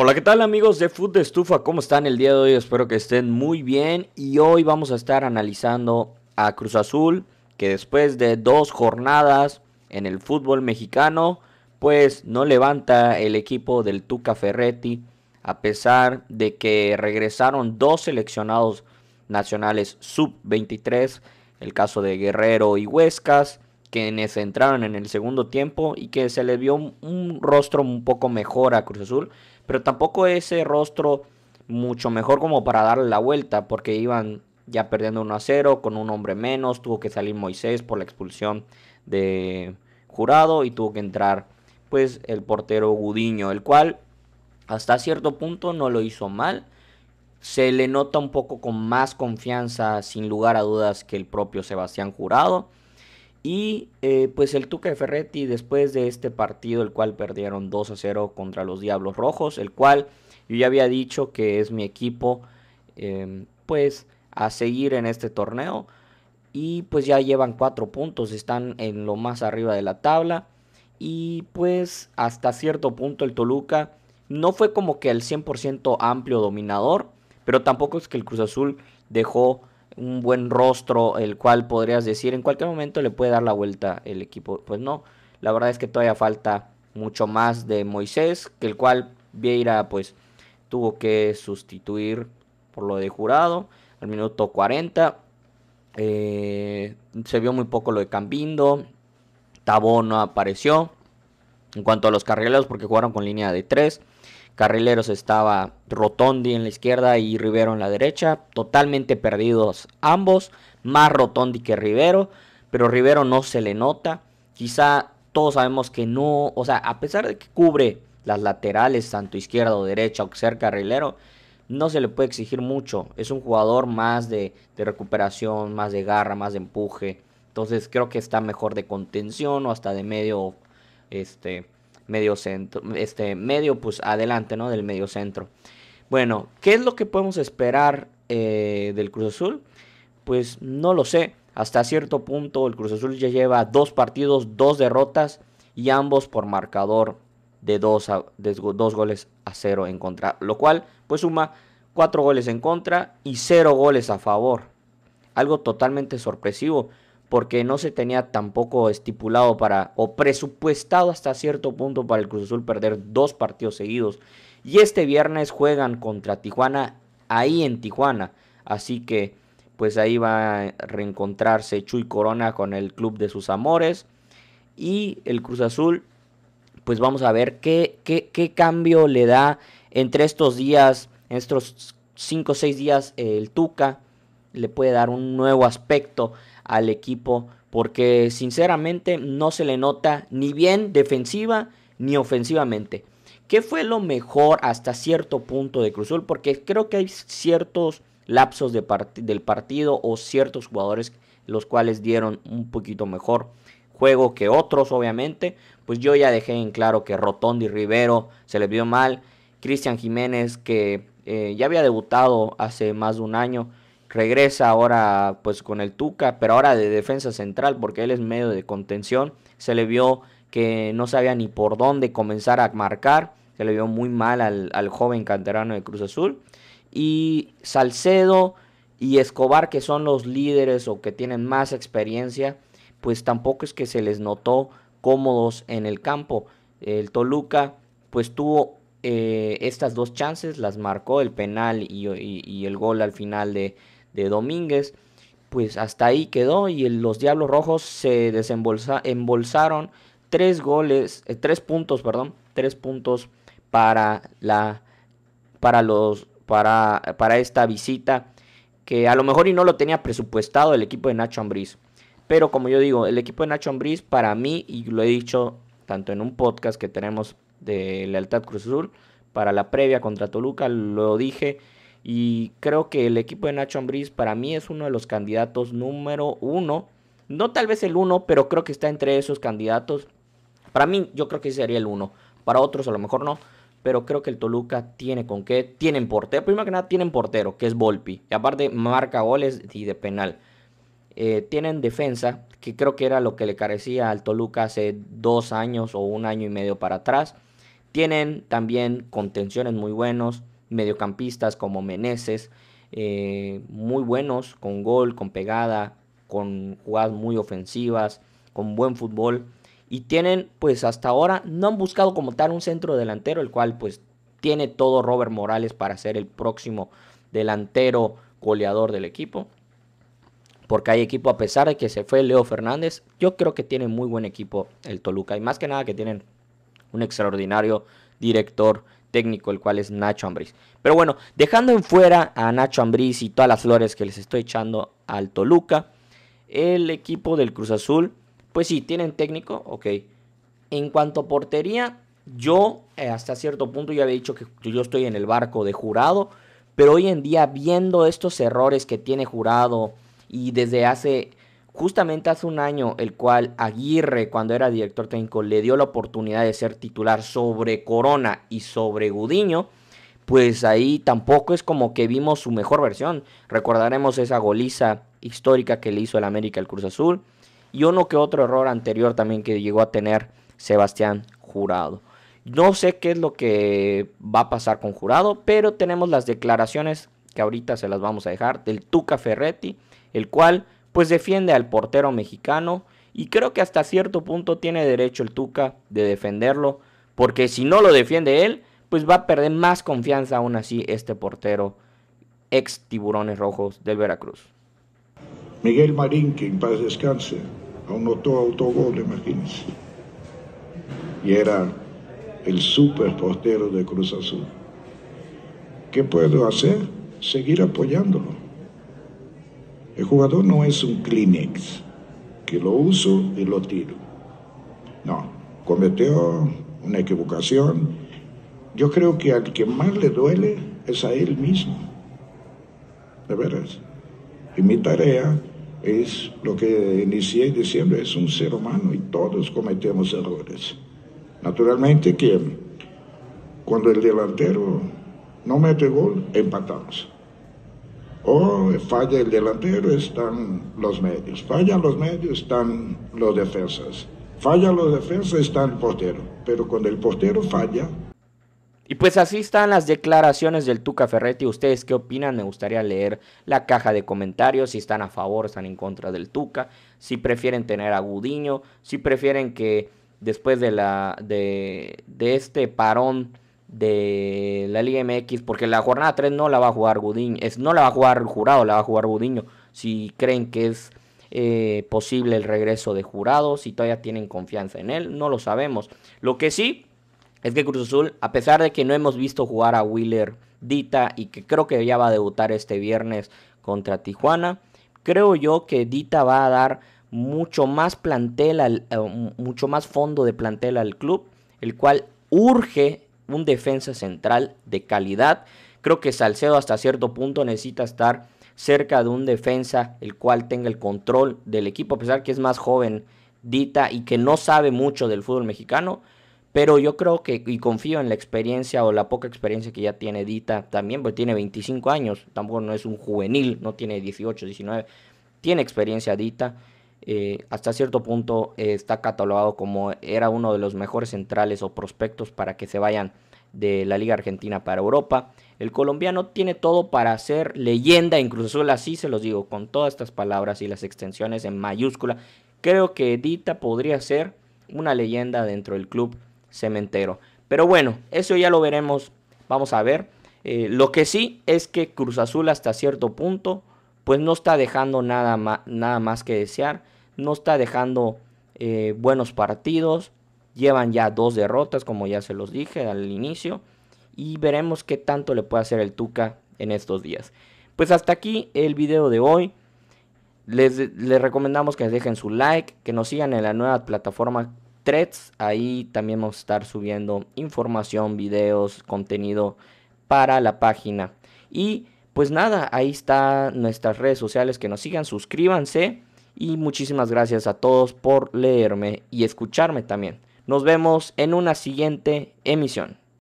Hola, ¿qué tal amigos de Food de Estufa? ¿Cómo están el día de hoy? Espero que estén muy bien y hoy vamos a estar analizando a Cruz Azul que después de dos jornadas en el fútbol mexicano pues no levanta el equipo del Tuca Ferretti a pesar de que regresaron dos seleccionados nacionales sub-23, el caso de Guerrero y Huescas quienes entraron en el segundo tiempo y que se le vio un rostro un poco mejor a Cruz Azul pero tampoco ese rostro mucho mejor como para darle la vuelta, porque iban ya perdiendo 1 a 0 con un hombre menos, tuvo que salir Moisés por la expulsión de Jurado y tuvo que entrar pues el portero Gudiño, el cual hasta cierto punto no lo hizo mal. Se le nota un poco con más confianza, sin lugar a dudas, que el propio Sebastián Jurado. Y eh, pues el Tuca de Ferretti después de este partido, el cual perdieron 2 a 0 contra los Diablos Rojos, el cual yo ya había dicho que es mi equipo, em, pues a seguir en este torneo. Y pues ya llevan 4 puntos, están en lo más arriba de la tabla. Y pues hasta cierto punto el Toluca no fue como que el 100% amplio dominador, pero tampoco es que el Cruz Azul dejó un buen rostro, el cual podrías decir en cualquier momento le puede dar la vuelta el equipo. Pues no, la verdad es que todavía falta mucho más de Moisés, que el cual Vieira pues tuvo que sustituir por lo de jurado al minuto 40. Eh, se vio muy poco lo de Cambindo, Tabó no apareció. En cuanto a los carrileros, porque jugaron con línea de 3, Carrileros estaba Rotondi en la izquierda y Rivero en la derecha, totalmente perdidos ambos, más Rotondi que Rivero, pero Rivero no se le nota. Quizá todos sabemos que no, o sea, a pesar de que cubre las laterales, tanto izquierda o derecha, o ser carrilero, no se le puede exigir mucho. Es un jugador más de, de recuperación, más de garra, más de empuje. Entonces creo que está mejor de contención o hasta de medio este, medio centro, este medio pues adelante, ¿no? Del medio centro. Bueno, ¿qué es lo que podemos esperar eh, del Cruz Azul? Pues no lo sé. Hasta cierto punto el Cruz Azul ya lleva dos partidos, dos derrotas y ambos por marcador de dos, dos goles a cero en contra. Lo cual pues suma cuatro goles en contra y cero goles a favor. Algo totalmente sorpresivo porque no se tenía tampoco estipulado para o presupuestado hasta cierto punto para el Cruz Azul perder dos partidos seguidos. Y este viernes juegan contra Tijuana ahí en Tijuana, así que pues ahí va a reencontrarse Chuy Corona con el club de sus amores y el Cruz Azul pues vamos a ver qué, qué, cambio le da entre estos días, estos 5 o 6 días eh, el Tuca le puede dar un nuevo aspecto al equipo porque sinceramente no se le nota ni bien defensiva ni ofensivamente. ¿Qué fue lo mejor hasta cierto punto de Cruzul? Porque creo que hay ciertos lapsos del partido o ciertos jugadores los cuales dieron un poquito mejor juego que otros, obviamente. Pues yo ya dejé en claro que Rotondi Rivero se le vio mal. Cristian Jiménez, que eh, ya había debutado hace más de un año, regresa ahora pues con el Tuca, pero ahora de defensa central porque él es medio de contención, se le vio que no sabía ni por dónde comenzar a marcar, se le vio muy mal al, al joven canterano de Cruz Azul, y Salcedo y Escobar que son los líderes o que tienen más experiencia, pues tampoco es que se les notó cómodos en el campo. El Toluca pues tuvo eh, estas dos chances, las marcó el penal y el gol al final de, de Domínguez. Pues hasta ahí quedó y los Diablos Rojos se desembolsaron tres goles, eh, tres puntos, perdón, tres puntos para la para los para, para esta visita que a lo mejor y no lo tenía presupuestado el equipo de Nacho Ambriz. Pero como yo digo, el equipo de Nacho Ambriz para mí y lo he dicho tanto en un podcast que tenemos de Lealtad Cruz Azul para la previa contra Toluca, lo dije y creo que el equipo de Nacho Ambriz para mí es uno de los candidatos número uno. No tal vez el uno, pero creo que está entre esos candidatos. Para mí, yo creo que sería el uno. Para otros a lo mejor no. Pero creo que el Toluca tiene con qué. Tienen portero. Primero que nada, tienen portero, que es Volpi. Y aparte, marca goles y de penal. Eh, tienen defensa, que creo que era lo que le carecía al Toluca hace dos años o un año y medio para atrás. Tienen también contenciones muy buenos mediocampistas como Meneses, eh, muy buenos con gol, con pegada, con jugadas muy ofensivas, con buen fútbol. Y tienen, pues hasta ahora, no han buscado como tal un centro delantero, el cual pues tiene todo Robert Morales para ser el próximo delantero goleador del equipo. Porque hay equipo, a pesar de que se fue Leo Fernández, yo creo que tiene muy buen equipo el Toluca. Y más que nada que tienen un extraordinario director técnico, el cual es Nacho Ambriz. Pero bueno, dejando en fuera a Nacho Ambriz y todas las flores que les estoy echando al Toluca, el equipo del Cruz Azul, pues sí, tienen técnico, ok. En cuanto a portería, yo eh, hasta cierto punto ya había dicho que yo estoy en el barco de jurado, pero hoy en día viendo estos errores que tiene jurado y desde hace justamente hace un año, el cual Aguirre, cuando era director técnico, le dio la oportunidad de ser titular sobre Corona y sobre Gudiño, pues ahí tampoco es como que vimos su mejor versión. Recordaremos esa goliza histórica que le hizo el América el Cruz Azul y uno que otro error anterior también que llegó a tener Sebastián Jurado. No sé qué es lo que va a pasar con Jurado, pero tenemos las declaraciones que ahorita se las vamos a dejar del Tuca Ferretti, el cual pues defiende al portero mexicano y creo que hasta cierto punto tiene derecho el Tuca de defenderlo, porque si no lo defiende él, pues va a perder más confianza aún así este portero ex tiburones rojos del Veracruz. Miguel Marín, que en paz descanse, aún notó autogol, imagínense. Y era el super portero de Cruz Azul. ¿Qué puedo hacer? Seguir apoyándolo. El jugador no es un Kleenex, que lo uso y lo tiro. No, cometió una equivocación. Yo creo que al que más le duele es a él mismo. De veras. Y mi tarea es lo que inicié diciendo, es un ser humano y todos cometemos errores. Naturalmente que cuando el delantero no mete gol, empatamos. Oh, falla el delantero, están los medios. Fallan los medios, están los defensas. falla los defensas, está el portero. Pero cuando el portero falla... Y pues así están las declaraciones del Tuca Ferretti. ¿Ustedes qué opinan? Me gustaría leer la caja de comentarios, si están a favor, están en contra del Tuca, si prefieren tener a Gudiño, si prefieren que después de, la, de, de este parón de la Liga MX, porque la jornada 3 no la va a jugar Gudiño, es, no la va a jugar Jurado, la va a jugar Gudiño, si creen que es eh, posible el regreso de Jurado, si todavía tienen confianza en él, no lo sabemos. Lo que sí es que Cruz Azul, a pesar de que no hemos visto jugar a Wheeler Dita y que creo que ya va a debutar este viernes contra Tijuana, creo yo que Dita va a dar mucho más plantel eh, mucho más fondo de plantel al club, el cual urge un defensa central de calidad. Creo que Salcedo hasta cierto punto necesita estar cerca de un defensa el cual tenga el control del equipo, a pesar que es más joven Dita y que no sabe mucho del fútbol mexicano. Pero yo creo que, y confío en la experiencia o la poca experiencia que ya tiene Dita también, porque tiene 25 años, tampoco no es un juvenil, no tiene 18, 19, tiene experiencia Dita. Eh, hasta cierto punto eh, está catalogado como era uno de los mejores centrales o prospectos para que se vayan de la Liga Argentina para Europa. El colombiano tiene todo para ser leyenda en Cruz Azul, así se los digo, con todas estas palabras y las extensiones en mayúscula. Creo que Edita podría ser una leyenda dentro del club cementero. Pero bueno, eso ya lo veremos, vamos a ver. Eh, lo que sí es que Cruz Azul hasta cierto punto pues no está dejando nada, nada más que desear, no está dejando eh, buenos partidos, llevan ya dos derrotas, como ya se los dije al inicio, y veremos qué tanto le puede hacer el Tuca en estos días. Pues hasta aquí el video de hoy. Les, recomendamos que dejen su like, que nos sigan en la nueva plataforma Threads. Ahí también vamos a estar subiendo información, videos, contenido para la página. Y pues nada, ahí están nuestras redes sociales que nos sigan, suscríbanse y muchísimas gracias a todos por leerme y escucharme también. Nos vemos en una siguiente emisión.